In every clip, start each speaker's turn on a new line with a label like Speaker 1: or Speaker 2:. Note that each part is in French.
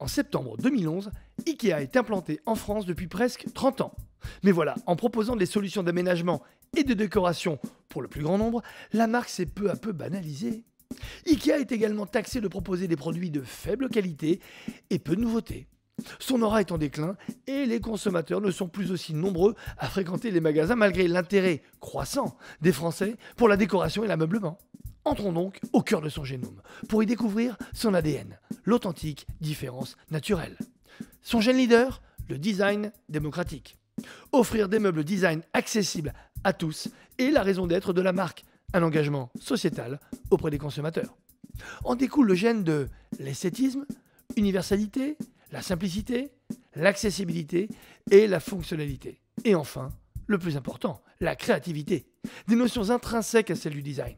Speaker 1: En septembre 2011, IKEA est implanté en France depuis presque 30 ans. Mais voilà, en proposant des solutions d'aménagement et de décoration pour le plus grand nombre, la marque s'est peu à peu banalisée. IKEA est également taxé de proposer des produits de faible qualité et peu de nouveautés. Son aura est en déclin et les consommateurs ne sont plus aussi nombreux à fréquenter les magasins malgré l'intérêt croissant des Français pour la décoration et l'ameublement. Entrons donc au cœur de son génome pour y découvrir son ADN, l'authentique différence naturelle. Son gène leader, le design démocratique. Offrir des meubles design accessibles à tous est la raison d'être de la marque, un engagement sociétal auprès des consommateurs. En découle le gène de l'esthétisme, universalité, la simplicité, l'accessibilité et la fonctionnalité. Et enfin, le plus important, la créativité, des notions intrinsèques à celle du design.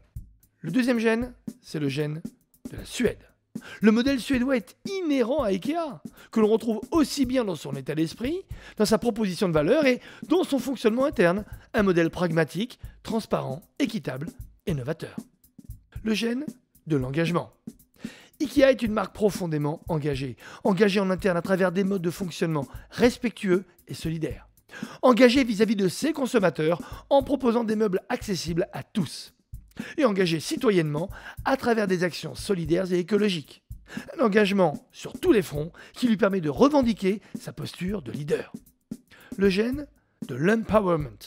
Speaker 1: Le deuxième gène, c'est le gène de la Suède. Le modèle suédois est inhérent à IKEA, que l'on retrouve aussi bien dans son état d'esprit, dans sa proposition de valeur et dans son fonctionnement interne, un modèle pragmatique, transparent, équitable et novateur. Le gène de l'engagement. IKEA est une marque profondément engagée, engagée en interne à travers des modes de fonctionnement respectueux et solidaires. Engagée vis-à-vis -vis de ses consommateurs en proposant des meubles accessibles à tous et engagé citoyennement à travers des actions solidaires et écologiques. Un engagement sur tous les fronts qui lui permet de revendiquer sa posture de leader. Le gène de l'empowerment,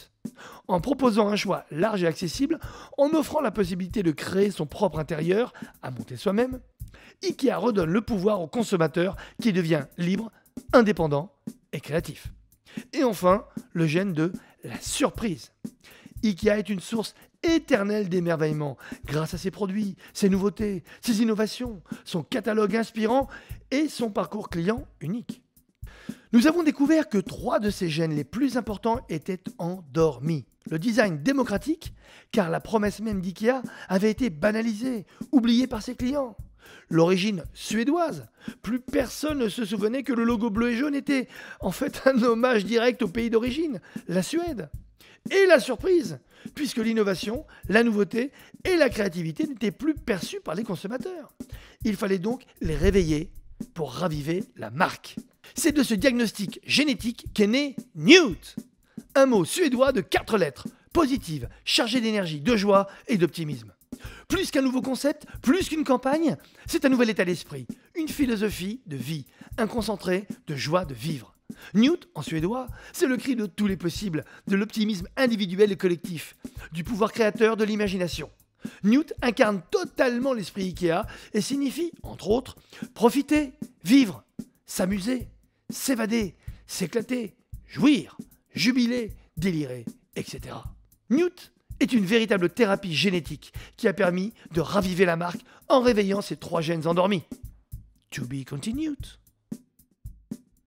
Speaker 1: en proposant un choix large et accessible, en offrant la possibilité de créer son propre intérieur, à monter soi-même, IKEA redonne le pouvoir au consommateur qui devient libre, indépendant et créatif. Et enfin, le gène de la surprise. IKEA est une source éternel d'émerveillement grâce à ses produits, ses nouveautés, ses innovations, son catalogue inspirant et son parcours client unique. Nous avons découvert que trois de ses gènes les plus importants étaient endormis. Le design démocratique, car la promesse même d'IKEA avait été banalisée, oubliée par ses clients. L'origine suédoise, plus personne ne se souvenait que le logo bleu et jaune était en fait un hommage direct au pays d'origine, la Suède et la surprise, puisque l'innovation, la nouveauté et la créativité n'étaient plus perçues par les consommateurs. Il fallait donc les réveiller pour raviver la marque. C'est de ce diagnostic génétique qu'est né Newt, un mot suédois de quatre lettres, positive, chargé d'énergie, de joie et d'optimisme. Plus qu'un nouveau concept, plus qu'une campagne, c'est un nouvel état d'esprit, une philosophie de vie, un concentré de joie de vivre. Newt, en suédois, c'est le cri de tous les possibles, de l'optimisme individuel et collectif, du pouvoir créateur de l'imagination. Newt incarne totalement l'esprit Ikea et signifie, entre autres, profiter, vivre, s'amuser, s'évader, s'éclater, jouir, jubiler, délirer, etc. Newt est une véritable thérapie génétique qui a permis de raviver la marque en réveillant ses trois gènes endormis. To be continued.